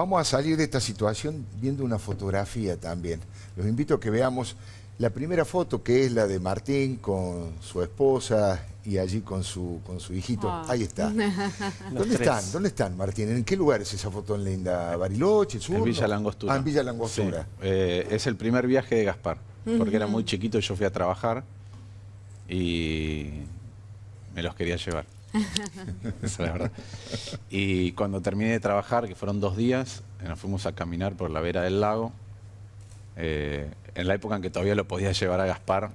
Vamos a salir de esta situación viendo una fotografía también. Los invito a que veamos la primera foto, que es la de Martín con su esposa y allí con su, con su hijito. Ah. Ahí está. ¿Dónde están? ¿Dónde están, Martín? ¿En qué lugar es esa foto en Linda? ¿Bariloche? Sur, en Villa Langostura. Ah, en Villa Langostura. Eh, es el primer viaje de Gaspar, porque era muy chiquito y yo fui a trabajar y me los quería llevar. Y cuando terminé de trabajar, que fueron dos días, eh, nos fuimos a caminar por la vera del lago. Eh, en la época en que todavía lo podía llevar a Gaspar,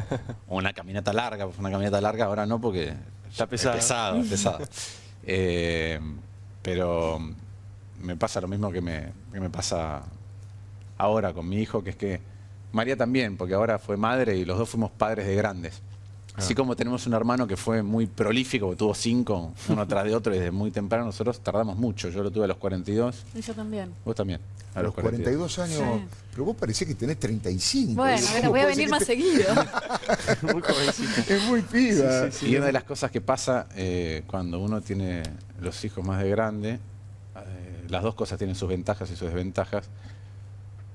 una caminata larga, una caminata larga, ahora no porque está pesado. Eh, pero me pasa lo mismo que me pasa ahora con mi hijo, que es que María también, porque ahora fue madre y los dos fuimos padres de grandes. Así ah. como tenemos un hermano que fue muy prolífico, tuvo cinco uno tras de otro desde muy temprano, nosotros tardamos mucho. Yo lo tuve a los 42. Y yo también. Vos también. A, los 42, años. Pero vos parecés que tenés 35. Bueno, voy a venir más seguido. es muy piba. y una de las cosas que pasa eh, cuando uno tiene los hijos más de grande, eh, las dos cosas tienen sus ventajas y sus desventajas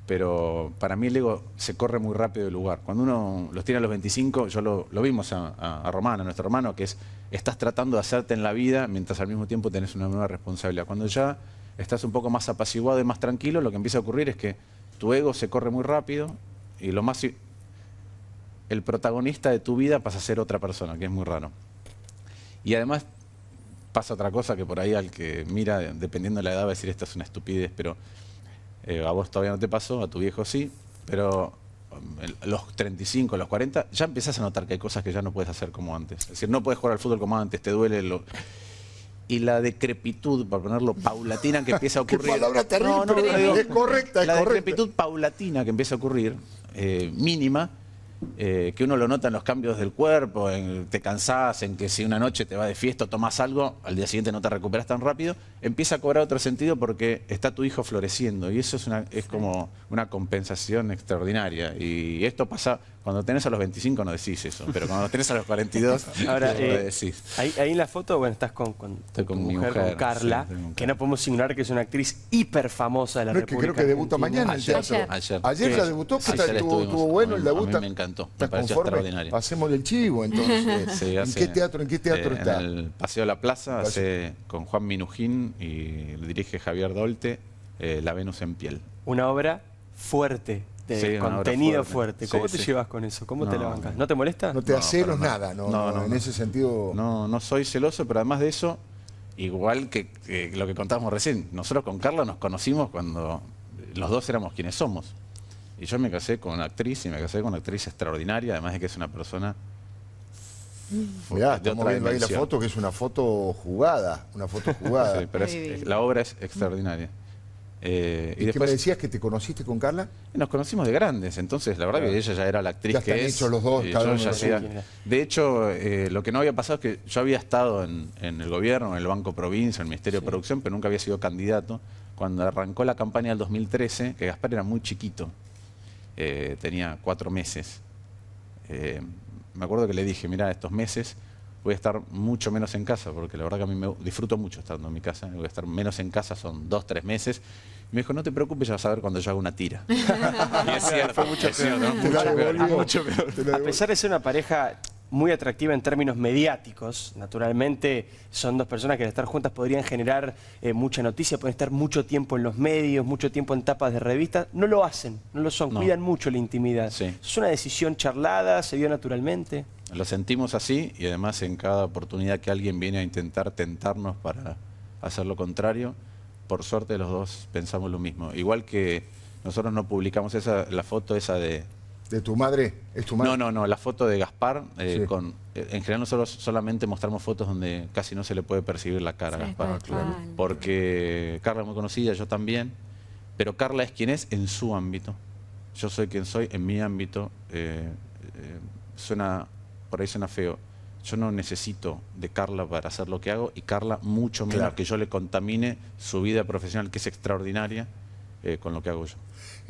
pero para mí el ego se corre muy rápido el lugar. Cuando uno los tiene a los 25, yo lo, vimos a, a, a, Román, a nuestro hermano, que es, estás tratando de hacerte en la vida mientras al mismo tiempo tenés una nueva responsabilidad. Cuando ya estás un poco más apaciguado y más tranquilo, lo que empieza a ocurrir es que tu ego se corre muy rápido y lo más... El protagonista de tu vida pasa a ser otra persona, que es muy raro. Y además pasa otra cosa que por ahí al que mira, dependiendo de la edad, va a decir, esta es una estupidez, pero eh, a vos todavía no te pasó, a tu viejo sí, pero mm, los 35, los 40, ya empezás a notar que hay cosas que ya no puedes hacer como antes. Es decir, no puedes jugar al fútbol como antes, te duele lo... Y la decrepitud, para ponerlo paulatina, que empieza a ocurrir... palabra terrible, no, no, es correcta, La decrepitud paulatina que empieza a ocurrir, eh, mínima, eh, que uno lo nota en los cambios del cuerpo, en te cansás, en que si una noche te vas de fiesta, tomas algo, al día siguiente no te recuperas tan rápido, empieza a cobrar otro sentido porque está tu hijo floreciendo y eso es, como una compensación extraordinaria. Y esto pasa, cuando tenés a los 25 no decís eso, pero cuando tenés a los 42 eh, decís. Ahí, en la foto, bueno, estás con, mi mujer, con Carla, que no podemos ignorar que es una actriz hiper famosa de la República creo que debuta mañana el Ayer, ayer. la debutó, Estuvo, bueno el debut encantó, extraordinario. Hacemos el chivo entonces. ¿En qué teatro, en qué eh, teatro está? En el Paseo de la Plaza, con Juan Minujín y dirige Javier Dolte, eh, La Venus en piel. Una obra fuerte, de contenido fuerte. ¿Cómo te llevas con eso? ¿Cómo te la bancas? ¿No te molesta? No te no, nada, no, en ese sentido. No, no soy celoso, pero además de eso, igual que, lo que contábamos recién, nosotros con Carlos nos conocimos cuando los dos éramos quienes somos. Y yo me casé con una actriz y me casé con una actriz extraordinaria, además de que es una persona. Mm. Mirá, estamos viendo ahí la foto, que es una foto jugada, una foto jugada. la obra es extraordinaria. ¿Y, eh, después, me decías que te conociste con Carla? Nos conocimos de grandes, entonces la verdad que ella ya era la actriz que es. Hecho los dos, de hecho, eh, lo que no había pasado es que yo había estado en, el gobierno, en el Banco Provincia, en el Ministerio de Producción, pero nunca había sido candidato. Cuando arrancó la campaña del 2013, que Gaspar era muy chiquito, eh, tenía cuatro meses. Eh, me acuerdo que le dije, mira, estos meses voy a estar mucho menos en casa, porque la verdad que a mí me disfruto mucho estando en mi casa, voy a estar menos en casa, son dos, tres meses. Y me dijo, no te preocupes, ya vas a ver cuando yo hago una tira. y es cierto, fue peor. Mucho peor. A pesar de ser una pareja muy atractiva en términos mediáticos. Naturalmente son dos personas que al estar juntas podrían generar eh, mucha noticia, pueden estar mucho tiempo en los medios, mucho tiempo en tapas de revistas. No lo hacen, no lo son, cuidan mucho la intimidad. Es una decisión charlada, se vio naturalmente. Lo sentimos así y además en cada oportunidad que alguien viene a intentar tentarnos para hacer lo contrario, por suerte los dos pensamos lo mismo. Igual que nosotros no publicamos esa, la foto esa de, ¿De tu madre? ¿Es tu madre? No, no, no, la foto de Gaspar. Eh, con, eh, en general nosotros solamente mostramos fotos donde casi no se le puede percibir la cara a Gaspar. Porque Carla es muy conocida, yo también. Pero Carla es quien es en su ámbito. Yo soy quien soy en mi ámbito. Eh, suena, por ahí suena feo. Yo no necesito de Carla para hacer lo que hago y Carla mucho menos que yo le contamine su vida profesional, que es extraordinaria, con lo que hago yo.